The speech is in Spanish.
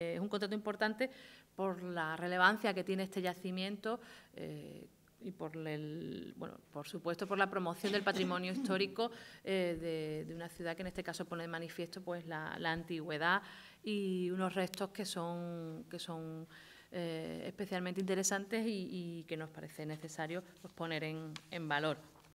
Eh, es un contrato importante por la relevancia que tiene este yacimiento eh, y por el, bueno, por supuesto por la promoción del patrimonio histórico eh, de, una ciudad que en este caso pone de manifiesto pues la, antigüedad y unos restos que son que son especialmente interesantes y, que nos parece necesario pues, poner en valor.